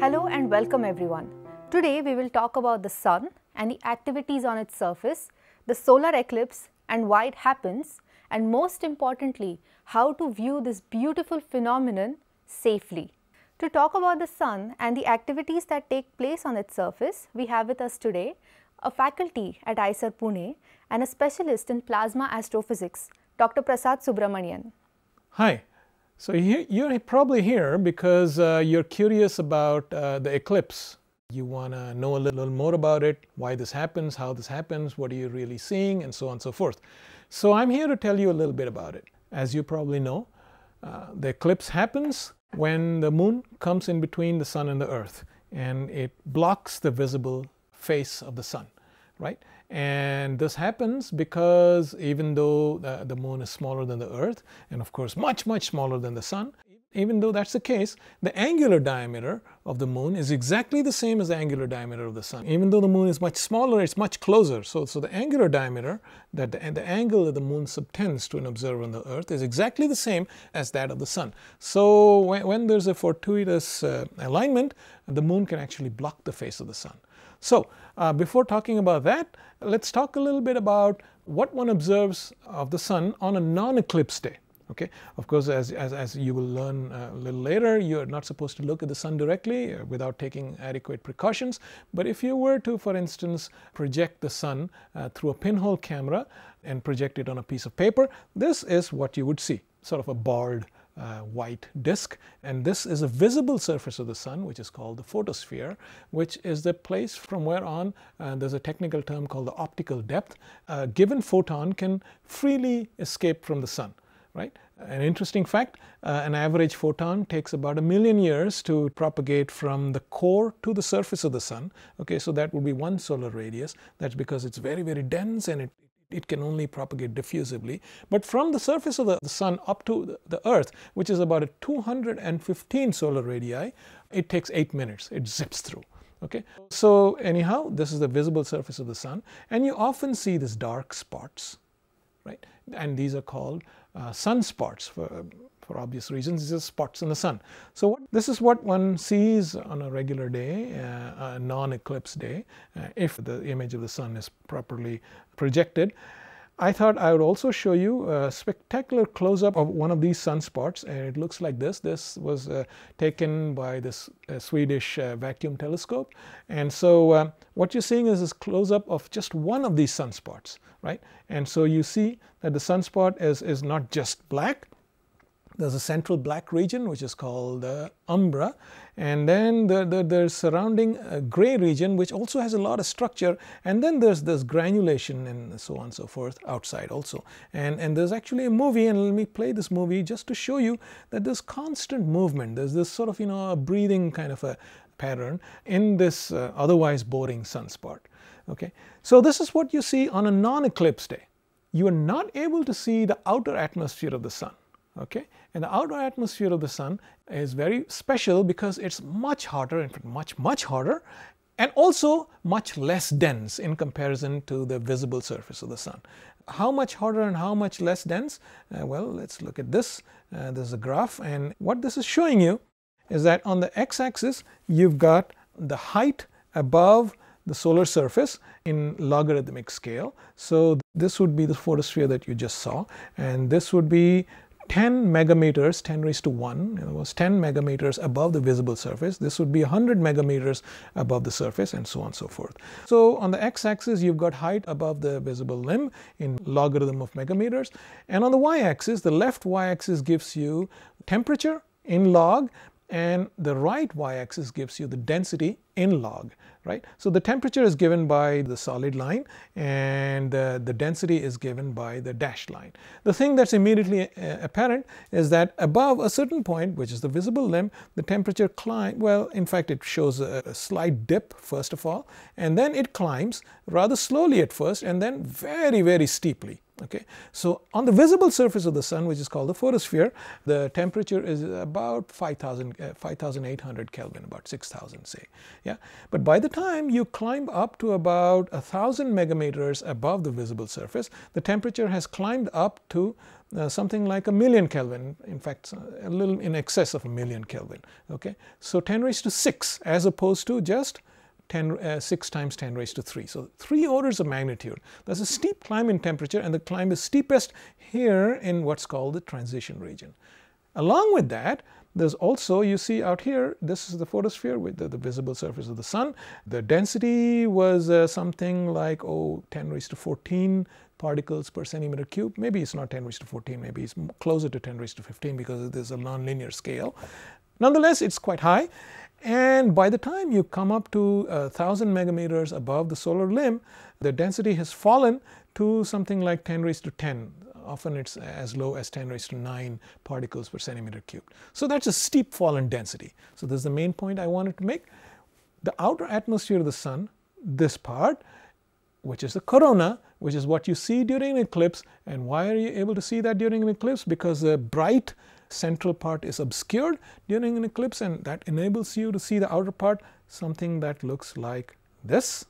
Hello and welcome everyone. Today we will talk about the sun and the activities on its surface, the solar eclipse and why it happens and most importantly how to view this beautiful phenomenon safely. To talk about the sun and the activities that take place on its surface, we have with us today a faculty at ISAR Pune and a specialist in plasma astrophysics, Dr. Prasad Subramanian. Hi, so you're probably here because uh, you're curious about uh, the eclipse. You want to know a little more about it, why this happens, how this happens, what are you really seeing, and so on and so forth. So I'm here to tell you a little bit about it. As you probably know, uh, the eclipse happens when the moon comes in between the sun and the earth, and it blocks the visible face of the sun, right? And this happens because even though the, moon is smaller than the Earth, and of course much, much smaller than the sun, even though that's the case, the angular diameter of the moon is exactly the same as the angular diameter of the sun. Even though the moon is much smaller, it's much closer. So, so the angular diameter, that the, the angle that the moon subtends to an observer on the Earth is exactly the same as that of the sun. So when, when there's a fortuitous uh, alignment, the moon can actually block the face of the sun. So, uh, before talking about that, let us talk a little bit about what one observes of the sun on a non-eclipse day. Okay. Of course, as, as, as you will learn uh, a little later, you are not supposed to look at the sun directly uh, without taking adequate precautions. But if you were to, for instance, project the sun uh, through a pinhole camera and project it on a piece of paper, this is what you would see, sort of a barred uh, white disk. And this is a visible surface of the sun, which is called the photosphere, which is the place from where on uh, there's a technical term called the optical depth. A uh, given photon can freely escape from the sun, right? An interesting fact, uh, an average photon takes about a million years to propagate from the core to the surface of the sun. Okay, so that would be one solar radius. That's because it's very, very dense and it it can only propagate diffusively. But from the surface of the, the Sun up to the, the Earth, which is about a 215 solar radii, it takes 8 minutes. It zips through. Okay. So anyhow, this is the visible surface of the Sun and you often see these dark spots, right? And these are called uh, sunspots. For, for obvious reasons, it's just spots in the sun. So what, this is what one sees on a regular day, uh, a non-eclipse day, uh, if the image of the sun is properly projected. I thought I would also show you a spectacular close-up of one of these sunspots and it looks like this. This was uh, taken by this uh, Swedish uh, vacuum telescope and so uh, what you're seeing is this close-up of just one of these sunspots right and so you see that the sunspot is, is not just black there's a central black region which is called uh, umbra and then the, the, the surrounding uh, gray region which also has a lot of structure and then there's this granulation and so on and so forth outside also and and there's actually a movie and let me play this movie just to show you that there's constant movement there's this sort of you know a breathing kind of a pattern in this uh, otherwise boring sunspot okay so this is what you see on a non-eclipse day you are not able to see the outer atmosphere of the sun Okay? And the outer atmosphere of the sun is very special because it's much hotter, in fact much, much hotter and also much less dense in comparison to the visible surface of the sun. How much hotter and how much less dense? Uh, well, let's look at this. Uh, this is a graph and what this is showing you is that on the x-axis you've got the height above the solar surface in logarithmic scale. So this would be the photosphere that you just saw and this would be 10 megameters, 10 raised to 1, was 10 megameters above the visible surface. This would be 100 megameters above the surface and so on and so forth. So on the x-axis you've got height above the visible limb in logarithm of megameters and on the y-axis, the left y-axis gives you temperature in log and the right y-axis gives you the density in log, right? So the temperature is given by the solid line and the density is given by the dashed line. The thing that's immediately uh, apparent is that above a certain point, which is the visible limb, the temperature climb, well, in fact, it shows a, a slight dip first of all, and then it climbs rather slowly at first and then very, very steeply. Okay. So, on the visible surface of the sun which is called the photosphere, the temperature is about 5000, uh, 5800 Kelvin, about 6000 say. Yeah. But by the time you climb up to about 1000 megameters above the visible surface, the temperature has climbed up to uh, something like a million Kelvin, in fact a little in excess of a million Kelvin. Okay. So, 10 raised to 6 as opposed to just 10, uh, 6 times 10 raised to 3. So 3 orders of magnitude. That's a steep climb in temperature and the climb is steepest here in what's called the transition region. Along with that, there's also, you see out here, this is the photosphere with the, the visible surface of the sun. The density was uh, something like, oh, 10 raised to 14 particles per centimeter cube. Maybe it's not 10 raised to 14, maybe it's closer to 10 raised to 15 because there's a nonlinear scale. Nonetheless, it is quite high and by the time you come up to a uh, 1000 megameters above the solar limb, the density has fallen to something like 10 raised to 10. Often it's as low as 10 raised to 9 particles per centimeter cubed. So that's a steep fall in density. So this is the main point I wanted to make. The outer atmosphere of the sun, this part, which is the corona, which is what you see during an eclipse. And why are you able to see that during an eclipse? Because the bright central part is obscured during an eclipse and that enables you to see the outer part something that looks like this.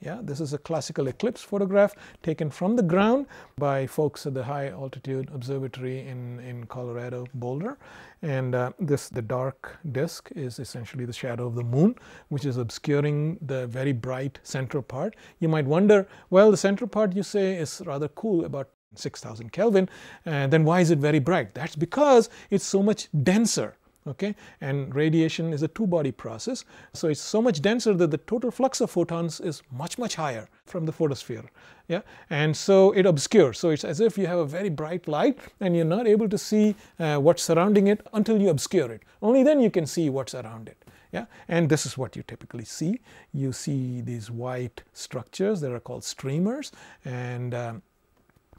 Yeah, this is a classical eclipse photograph taken from the ground by folks at the High Altitude Observatory in, in Colorado, Boulder. And uh, this, the dark disk is essentially the shadow of the moon, which is obscuring the very bright central part. You might wonder, well, the central part you say is rather cool, about 6000 Kelvin, uh, then why is it very bright? That's because it's so much denser. Okay, and radiation is a two-body process, so it's so much denser that the total flux of photons is much, much higher from the photosphere. Yeah, and so it obscures. So it's as if you have a very bright light and you're not able to see uh, what's surrounding it until you obscure it. Only then you can see what's around it. Yeah, and this is what you typically see. You see these white structures that are called streamers, and um,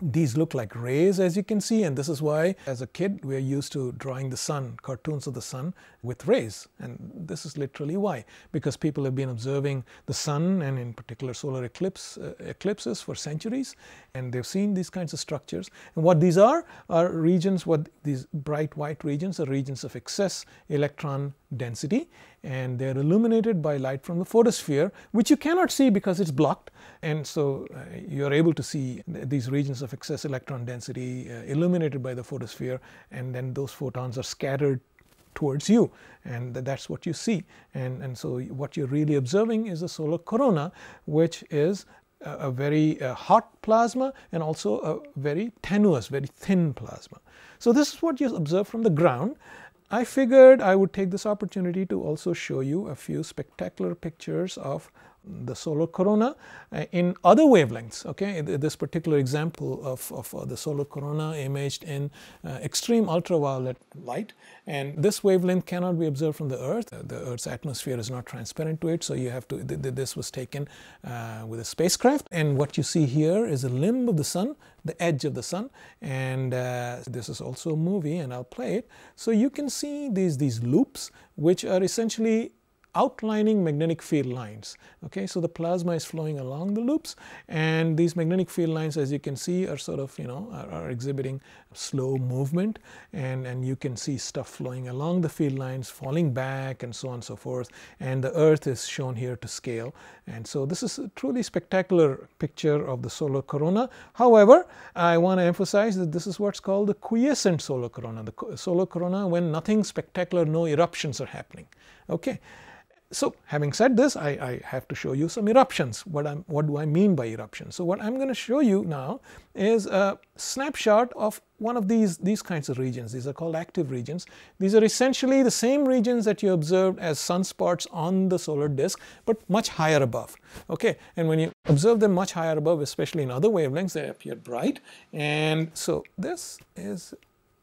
these look like rays as you can see and this is why as a kid we're used to drawing the sun, cartoons of the sun with rays and this is literally why because people have been observing the sun and in particular solar eclipse, uh, eclipses for centuries and they've seen these kinds of structures and what these are are regions what these bright white regions are regions of excess electron density and they're illuminated by light from the photosphere, which you cannot see because it's blocked. And so uh, you're able to see these regions of excess electron density uh, illuminated by the photosphere, and then those photons are scattered towards you and that's what you see and and so what you're really observing is the solar corona which is a, a very uh, hot plasma and also a very tenuous very thin plasma so this is what you observe from the ground I figured I would take this opportunity to also show you a few spectacular pictures of the solar corona uh, in other wavelengths. Okay, this particular example of, of uh, the solar corona imaged in uh, extreme ultraviolet light and this wavelength cannot be observed from the earth. The earth's atmosphere is not transparent to it so you have to, this was taken uh, with a spacecraft and what you see here is a limb of the sun the edge of the sun and uh, this is also a movie and I'll play it. So you can see these, these loops which are essentially outlining magnetic field lines. Okay, so the plasma is flowing along the loops and these magnetic field lines as you can see are sort of you know are, are exhibiting slow movement and, and you can see stuff flowing along the field lines falling back and so on and so forth and the earth is shown here to scale and so this is a truly spectacular picture of the solar corona. However, I want to emphasize that this is what's called the quiescent solar corona, the solar corona when nothing spectacular, no eruptions are happening. Okay. So, having said this, I, I, have to show you some eruptions. What, I'm, what do I mean by eruptions? So, what I'm going to show you now is a snapshot of one of these, these kinds of regions. These are called active regions. These are essentially the same regions that you observed as sunspots on the solar disk, but much higher above. Okay, and when you observe them much higher above, especially in other wavelengths, they appear bright. And so, this is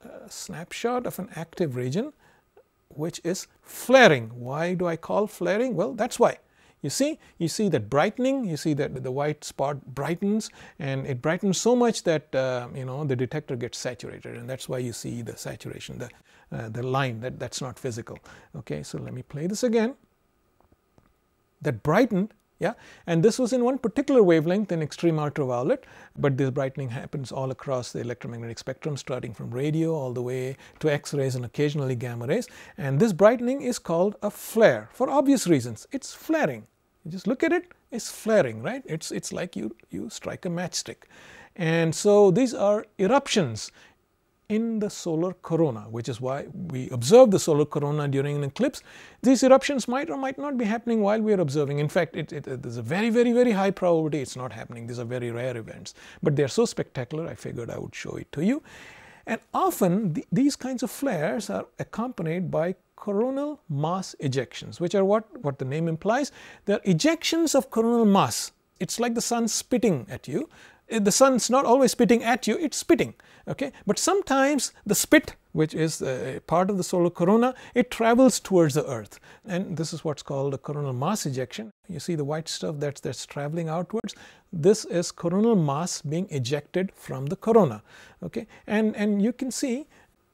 a snapshot of an active region which is flaring. Why do I call flaring? Well, that's why. You see, you see that brightening, you see that the white spot brightens and it brightens so much that, uh, you know, the detector gets saturated and that's why you see the saturation, the, uh, the line, that, that's not physical. Okay, so let me play this again. That brightened yeah? And this was in one particular wavelength in extreme ultraviolet, but this brightening happens all across the electromagnetic spectrum starting from radio all the way to X-rays and occasionally gamma rays. And this brightening is called a flare for obvious reasons. It's flaring. You just look at it, it's flaring, right? It's, it's like you, you strike a matchstick. And so these are eruptions in the solar corona, which is why we observe the solar corona during an eclipse. These eruptions might or might not be happening while we are observing. In fact, it, it, it, there's a very, very, very high probability it's not happening. These are very rare events, but they're so spectacular I figured I would show it to you. And often th these kinds of flares are accompanied by coronal mass ejections, which are what, what the name implies. They're ejections of coronal mass. It's like the sun spitting at you Eh, the sun's not always spitting at you, it's spitting. Okay? But sometimes the spit, which is a part of the solar corona, it travels towards the earth. And this is what's called a coronal mass ejection. You see the white stuff that's, that's traveling outwards. This is coronal mass being ejected from the corona. Okay? And, and you can see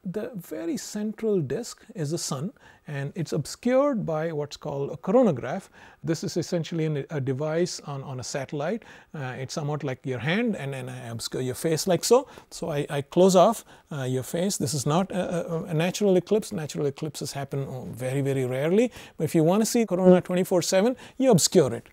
the very central disk is the sun and it's obscured by what's called a coronagraph. This is essentially an, a device on, on a satellite. Uh, it's somewhat like your hand and then uh, I obscure your face like so. So I, I close off uh, your face. This is not a, a, a, natural eclipse. Natural eclipses happen oh, very, very rarely. But if you want to see corona 24-7, you obscure it.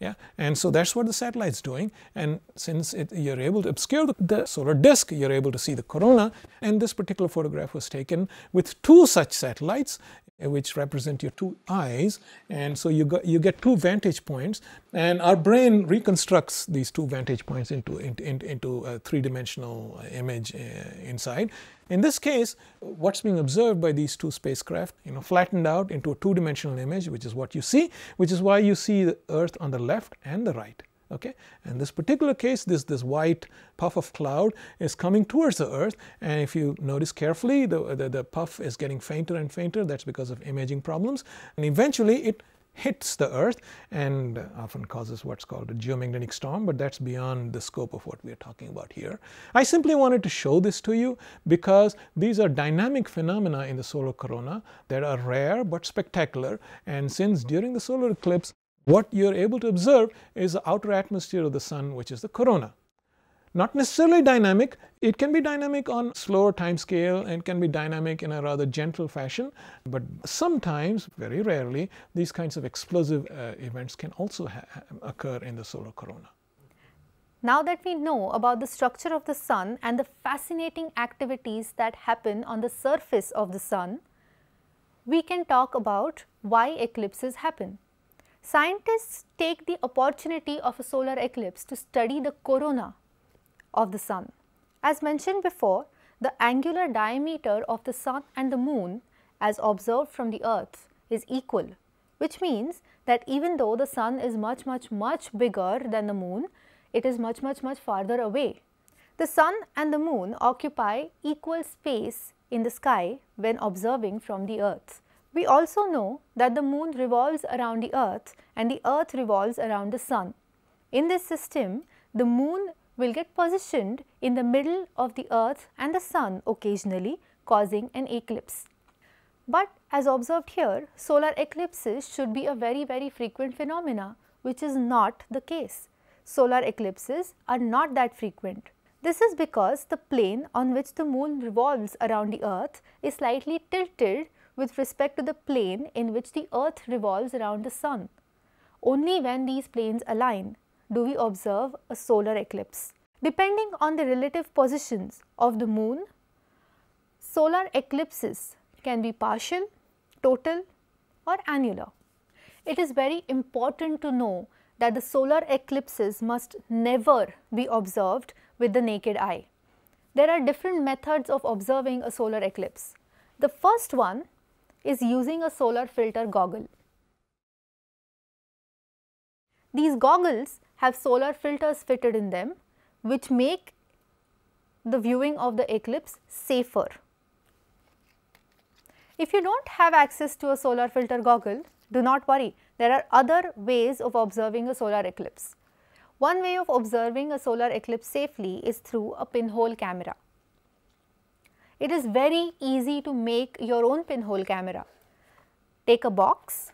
Yeah, and so that's what the satellite's doing. And since it, you're able to obscure the solar disk, you're able to see the corona. And this particular photograph was taken with two such satellites uh, which represent your two eyes and so you, got, you get two vantage points and our brain reconstructs these two vantage points into, into, into a three-dimensional uh, image uh, inside. In this case, what's being observed by these two spacecraft, you know, flattened out into a two-dimensional image, which is what you see, which is why you see the Earth on the left and the right. Okay? In this particular case, this, this white puff of cloud is coming towards the Earth and if you notice carefully, the, the, the puff is getting fainter and fainter. That's because of imaging problems and eventually it hits the Earth and often causes what's called a geomagnetic storm, but that's beyond the scope of what we are talking about here. I simply wanted to show this to you because these are dynamic phenomena in the solar corona that are rare but spectacular and since during the solar eclipse what you're able to observe is the outer atmosphere of the sun, which is the corona. Not necessarily dynamic, it can be dynamic on slower time scale and can be dynamic in a rather gentle fashion, but sometimes, very rarely, these kinds of explosive uh, events can also occur in the solar corona. Now that we know about the structure of the sun and the fascinating activities that happen on the surface of the sun, we can talk about why eclipses happen. Scientists take the opportunity of a solar eclipse to study the corona of the sun. As mentioned before, the angular diameter of the sun and the moon as observed from the earth is equal, which means that even though the sun is much, much, much bigger than the moon, it is much, much, much farther away. The sun and the moon occupy equal space in the sky when observing from the earth. We also know that the moon revolves around the earth and the earth revolves around the sun. In this system, the moon will get positioned in the middle of the earth and the sun occasionally causing an eclipse. But as observed here, solar eclipses should be a very very frequent phenomena which is not the case. Solar eclipses are not that frequent. This is because the plane on which the moon revolves around the earth is slightly tilted with respect to the plane in which the earth revolves around the sun. Only when these planes align do we observe a solar eclipse. Depending on the relative positions of the moon, solar eclipses can be partial, total or annular. It is very important to know that the solar eclipses must never be observed with the naked eye. There are different methods of observing a solar eclipse. The first one is using a solar filter goggle. These goggles have solar filters fitted in them which make the viewing of the eclipse safer. If you do not have access to a solar filter goggle, do not worry, there are other ways of observing a solar eclipse. One way of observing a solar eclipse safely is through a pinhole camera it is very easy to make your own pinhole camera. Take a box,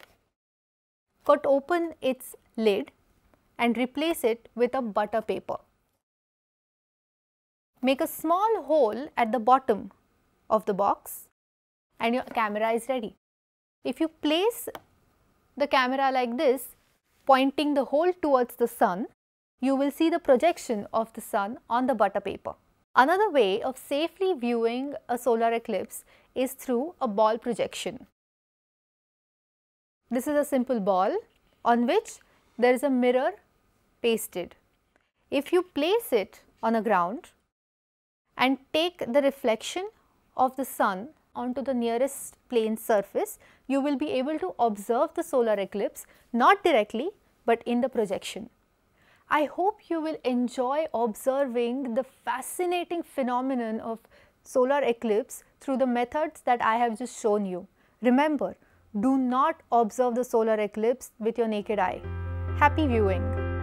cut open its lid and replace it with a butter paper. Make a small hole at the bottom of the box and your camera is ready. If you place the camera like this, pointing the hole towards the sun, you will see the projection of the sun on the butter paper. Another way of safely viewing a solar eclipse is through a ball projection. This is a simple ball on which there is a mirror pasted. If you place it on a ground and take the reflection of the sun onto the nearest plane surface, you will be able to observe the solar eclipse not directly but in the projection. I hope you will enjoy observing the fascinating phenomenon of solar eclipse through the methods that I have just shown you. Remember, do not observe the solar eclipse with your naked eye. Happy viewing!